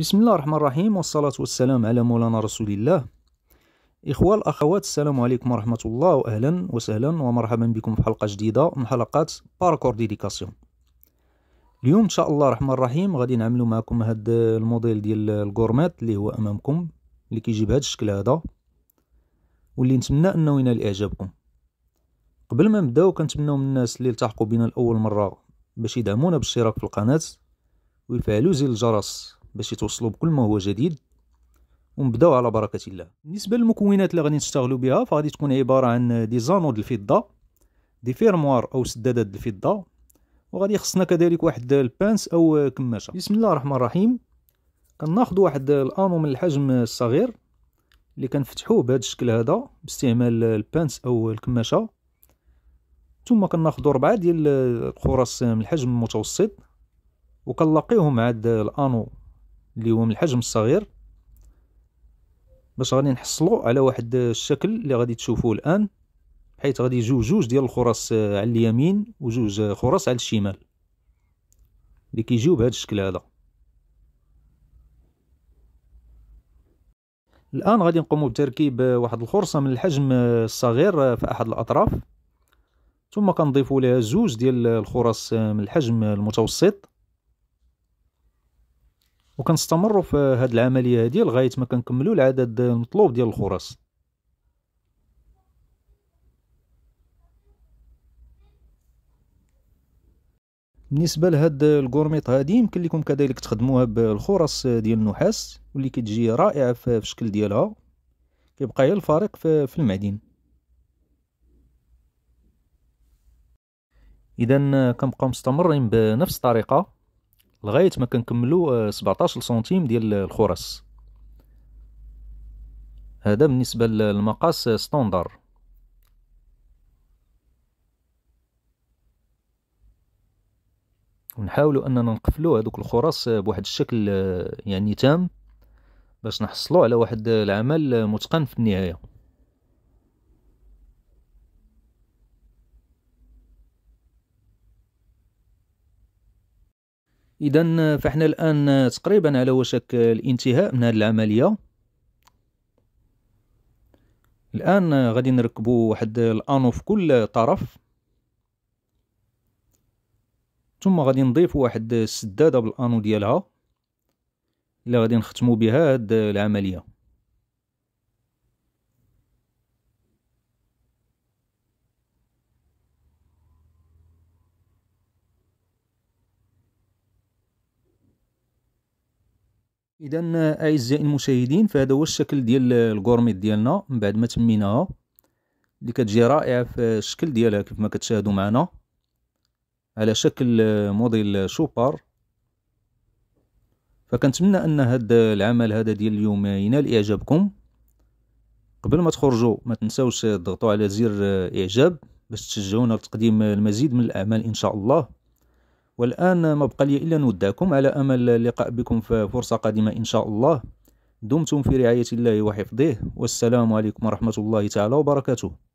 بسم الله الرحمن الرحيم والصلاة والسلام على مولانا رسول الله إخوة الأخوات السلام عليكم ورحمة الله وأهلا وسهلا ومرحبا بكم في حلقة جديدة من حلقات باركور ديديكاسيون اليوم إن شاء الله الرحمن الرحيم غادي نعملو معكم هاد الموديل ديال الكورمات اللي هو أمامكم اللي كيجي بهاد الشكل هذا واللي نتمنى أنه ينال إعجابكم قبل ما نبداو كنتمناو من الناس اللي التحقوا بنا لأول مرة باش يدعمونا بالاشتراك في القناة ويفعلوا زر الجرس باش يتوصلوا بكل ما هو جديد ونبداو على بركه الله بالنسبه للمكونات اللي غادي نشتغلوا بها فغادي تكون عباره عن دي زانود الفضه دي فيرموار او سدادات الفضه وغادي خصنا كذلك واحد البانس او كماشه بسم الله الرحمن الرحيم كناخذ واحد الانو من الحجم الصغير اللي كنفتحوه بهذا الشكل هذا باستعمال البانس او الكماشه ثم كناخذوا ربعه ديال القراص من الحجم المتوسط وكنلاقيهم مع الانو اللي هو من الحجم الصغير باش غادي نحصلو على واحد الشكل اللي غادي تشوفوه الان حيت غادي يجيو جوج ديال الخرص على اليمين وجوج خرص على الشمال اللي كيجيو بهذا الشكل هذا الان غادي نقوم بتركيب واحد الخرصه من الحجم الصغير في احد الاطراف ثم كنضيفوا لها زوج ديال الخرص من الحجم المتوسط وكنستمروا في هذه العمليه هذه لغايه ما كنكملوا العدد المطلوب ديال الخرص بالنسبه لهاد الكورميط هادي يمكن لكم كذلك تخدموها بالخرص ديال النحاس واللي كتجي رائعه في الشكل ديالها كيبقى هي الفارق في المعدن اذا كنبقاو مستمرين بنفس الطريقه لغايه ما كنكملوا 17 آه، سنتيم ديال الخرس هذا بالنسبه للمقاس ستوندار ونحاولوا اننا نقفلوا هذوك الخرس آه، بواحد الشكل آه، يعني تام باش نحصلوا على واحد العمل متقن في النهايه اذا فاحنا الان تقريبا على وشك الانتهاء من هذه العمليه الان غادي نركبوا واحد الانوف في كل طرف ثم غادي نضيف واحد السداده بالانو ديالها اللي غادي نختموا بها هاد العمليه اذا اعزائي المشاهدين فهذا هو الشكل ديال الكورميت ديالنا من بعد ما تميناها اللي كتجي رائعه في الشكل ديالها كيف ما كتشاهدوا معنا على شكل آه، موديل شوبر فكنتمنى ان هذا العمل هذا ديال اليوم ينال اعجابكم قبل ما تخرجوا ما تنساوش تضغطوا على زر آه، اعجاب باش تشجعونا لتقديم المزيد من الاعمال ان شاء الله والآن ما بقى لي إلا نودعكم على أمل اللقاء بكم في فرصة قادمة إن شاء الله دمتم في رعاية الله وحفظه والسلام عليكم ورحمة الله تعالى وبركاته